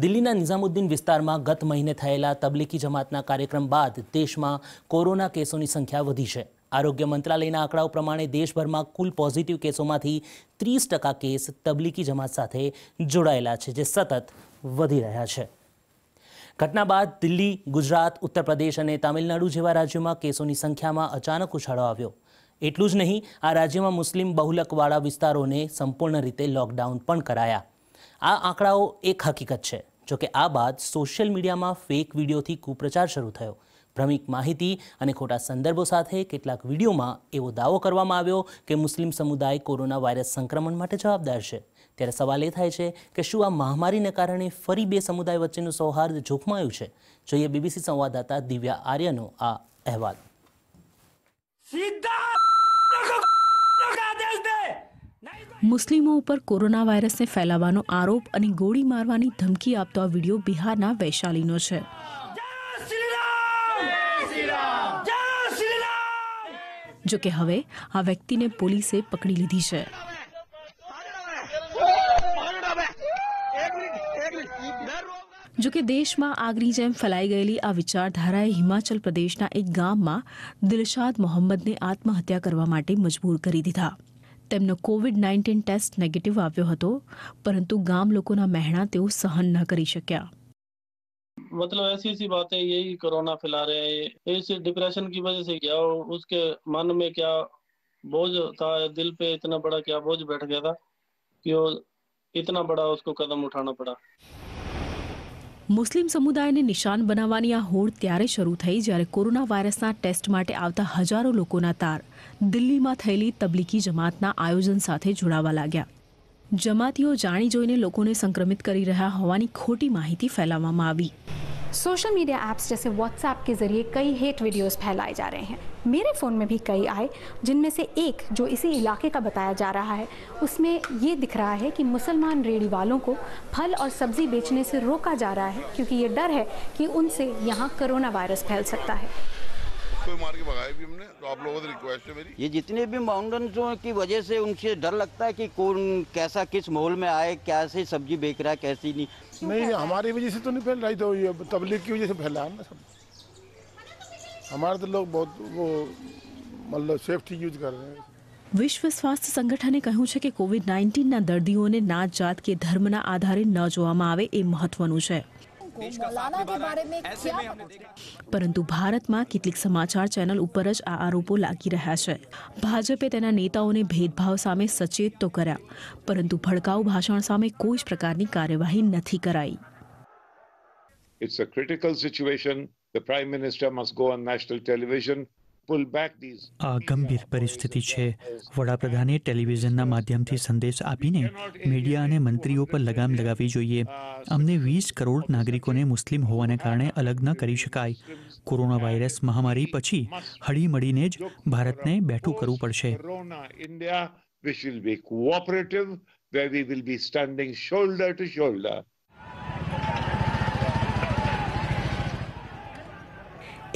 દિલ્હીના નિઝામુદ્દીન વિસ્તારમાં ગત મહિને થયેલા તબલીકી જમાતના કાર્યક્રમ બાદ દેશમાં કોરોના કેસોની સંખ્યા વધી છે આરોગ્ય મંત્રાલયના આંકડાઓ પ્રમાણે દેશભરમાં કુલ પોઝિટિવ કેસોમાંથી ત્રીસ ટકા કેસ તબલીકી જમાત સાથે જોડાયેલા છે જે સતત વધી રહ્યા છે ઘટના બાદ દિલ્હી ગુજરાત ઉત્તર પ્રદેશ અને તામિલનાડુ જેવા રાજ્યોમાં કેસોની સંખ્યામાં અચાનક ઉછાળો આવ્યો એટલું જ નહીં આ રાજ્યમાં મુસ્લિમ બહુલકવાળા વિસ્તારોને સંપૂર્ણ રીતે લોકડાઉન પણ કરાયા આ આંકડાઓ એક હકીકત છે જોકે આ બાદ સોશિયલ મીડિયામાં ફેક વિડીયોથી કુપ્રચાર શરૂ થયો ભ્રમિક માહિતી અને ખોટા સંદર્ભો સાથે કેટલાક વિડીયોમાં એવો દાવો કરવામાં આવ્યો કે મુસ્લિમ સમુદાય કોરોના વાયરસ સંક્રમણ માટે જવાબદાર છે ત્યારે સવાલ એ થાય છે કે શું આ મહામારીને કારણે ફરી બે સમુદાય વચ્ચેનું સૌહાર્દ જોખમાયું છે જોઈએ બીબીસી સંવાદદાતા દિવ્યા આર્યનો આ અહેવાલ મુસ્લિમો ઉપર કોરોના વાયરસને ફેલાવવાનો આરોપ અને ગોળી મારવાની ધમકી આપતો આ વિડીયો બિહારના વૈશાલીનો છે જો કે હવે આ વ્યક્તિને પોલીસે પકડી લીધી છે જો કે દેશમાં આગની જેમ ફેલાઈ ગયેલી આ વિચારધારાએ હિમાચલ પ્રદેશના એક ગામમાં દિલશાદ મોહમ્મદને આત્મહત્યા કરવા માટે મજબૂર કરી દીધા તેમનો કોવિડ નાઇન્ટીન ટેસ્ટ નેગેટિવ આવ્યો હતો પરંતુ ગામ લોકોના મહેણા તેઓ સહન ન કરી શક્યા मतलब ऐसी ऐसी बातें यही कोरोना फैला रहे हैं इस डिप्रेशन की वजह से क्या उसके मन में क्या बोझ था दिल पे इतना बड़ा क्या बोझ बैठ गया था कि वो इतना बड़ा उसको कदम उठाना पड़ा મુસ્લિમ સમુદાયને નિશાન બનાવવાની આ હોડ ત્યારે શરૂ થઈ જ્યારે કોરોના વાયરસના ટેસ્ટ માટે આવતા હજારો લોકોના તાર દિલ્હીમાં થયેલી તબલીકી જમાતના આયોજન સાથે જોડાવા લાગ્યા જમાતીઓ જાણી જોઈને લોકોને સંક્રમિત કરી રહ્યા હોવાની ખોટી માહિતી ફેલાવવામાં આવી सोशल मीडिया ऐप्स जैसे व्हाट्सएप के ज़रिए कई हेट वीडियोस फैलाए जा रहे हैं मेरे फ़ोन में भी कई आए जिनमें से एक जो इसी इलाके का बताया जा रहा है उसमें ये दिख रहा है कि मुसलमान रेड़ी वालों को फल और सब्ज़ी बेचने से रोका जा रहा है क्योंकि ये डर है कि उनसे यहाँ कोरोना वायरस फैल सकता है कोई मार के भगाया भी हमने तो आप लोगों से रिक्वेस्ट है मेरी ये जितने भी माउंटेन्सों की वजह से उनसे डर लगता है कि कौन कैसा किस माहौल में आए कैसे सब्जी बेच रहा है कैसी नहीं नहीं हमारी वजह से तो नहीं फैल रही तो ये तबलीग की वजह से फैला है ना सब हमारे तो लोग बहुत वो मतलब सेफ्टी यूज कर रहे हैं विश्व વિશ્વ સ્વાસ્થ્ય સંગઠને કહ્યું છે કે કોવિડ નાઇન્ટીનના ना ના જાત કે ધર્મના આધારે ન જોવામાં આવે એ મહત્વનું છે પરંતુ ભારતમાં કેટલીક સમાચાર ચેનલ ઉપર જ આ આરોપો લાગી રહ્યા છે ભાજપે તેના નેતાઓને ભેદભાવ સામે સચેત તો કર્યા પરંતુ ભડકાઉ ભાષણ સામે કોઈ જ પ્રકારની કાર્યવાહી નથી કરાઈ it's a critical situation the prime minister must go on national television આ ગંભીર પરિસ્થિતિ છે વડાપ્રધાને ટેલિવિઝનના માધ્યમથી સંદેશ આપીને મીડિયા અને મંત્રીઓ પર લગામ લગાવવી જોઈએ અમને વીસ કરોડ નાગરિકોને મુસ્લિમ હોવાને કારણે અલગ ન કરી શકાય કોરોના વાયરસ મહામારી પછી હળીમળીને જ ભારતને બેઠું કરવું પડશે વિલ વી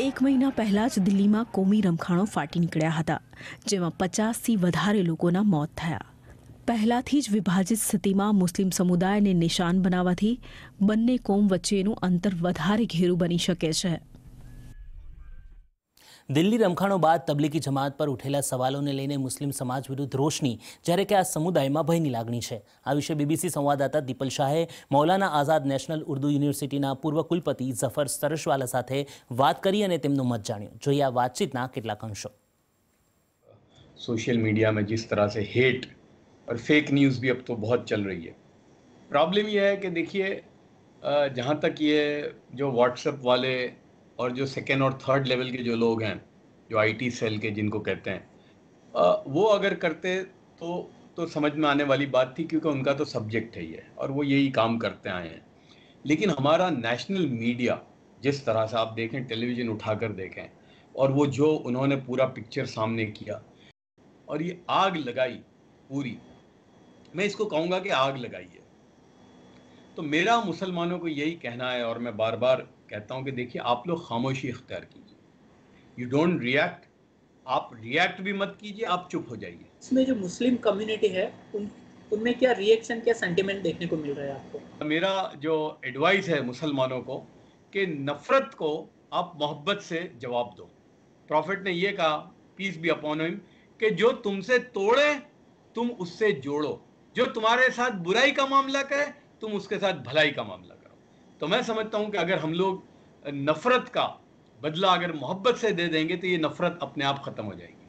એક મહિના પહેલાં જ દિલ્હીમાં કોમી રમખાણો ફાટી નીકળ્યા હતા જેમાં પચાસથી વધારે લોકોના મોત થયા પહેલાંથી જ વિભાજિત સ્થિતિમાં મુસ્લિમ સમુદાયને નિશાન બનાવવાથી બંને કોમ વચ્ચેનું અંતર વધારે ઘેરું બની શકે છે दिल्ली रमखाणों बाद तबलीगी जमात पर उठेला सवालों ने लेने मुस्लिम समाज विरुद्ध रोशनी जयरे के आ समुदाय में भयनी लागणी है आ विषय बीबीसी संवाददाता दीपल शाह मौलाना आजाद नेशनल उर्दू यूनिवर्सिटी पूर्व कुलपति जफर सरसवाला साथ बात कर मत जाण जो आ बातचीत के अंशों सोशल मीडिया में जिस तरह से हेट और फेक न्यूज़ भी अब तो बहुत चल रही है प्रॉब्लम यह है कि देखिए जहाँ तक ये जो व्हाट्सएप वाले और जो सेकेंड और थर्ड लेवल के जो लोग हैं जो आईटी सेल के जिनको कहते हैं वो अगर करते तो तो समझ में आने वाली बात थी क्योंकि उनका तो सब्जेक्ट है ये और वो यही काम करते आए हैं लेकिन हमारा नेशनल मीडिया जिस तरह से आप देखें टेलीविज़न उठाकर देखें और वो जो उन्होंने पूरा पिक्चर सामने किया और ये आग लगाई पूरी मैं इसको कहूँगा कि आग लगाई है तो मेरा मुसलमानों को यही कहना है और मैं बार बार कहता हूँ कि देखिए आप लोग खामोशी अख्तियार कीजिए यू डोंट रिएक्ट आप रिएक्ट भी मत कीजिए आप चुप हो जाइए इसमें जो मुस्लिम कम्युनिटी है उन उनमें क्या रिएक्शन क्या सेंटिमेंट देखने को मिल रहा है आपको मेरा जो एडवाइस है मुसलमानों को कि नफरत को आप मोहब्बत से जवाब दो प्रॉफिट ने ये कहा पीस भी अपॉन हिम कि जो तुमसे तोड़े तुम उससे जोड़ो जो तुम्हारे साथ बुराई का मामला करे तुम उसके साथ भलाई का मामला करो तो मैं समझता हूँ कि अगर हम लोग नफरत का बदला अगर मोहब्बत से दे देंगे तो ये नफरत अपने आप ख़त्म हो जाएगी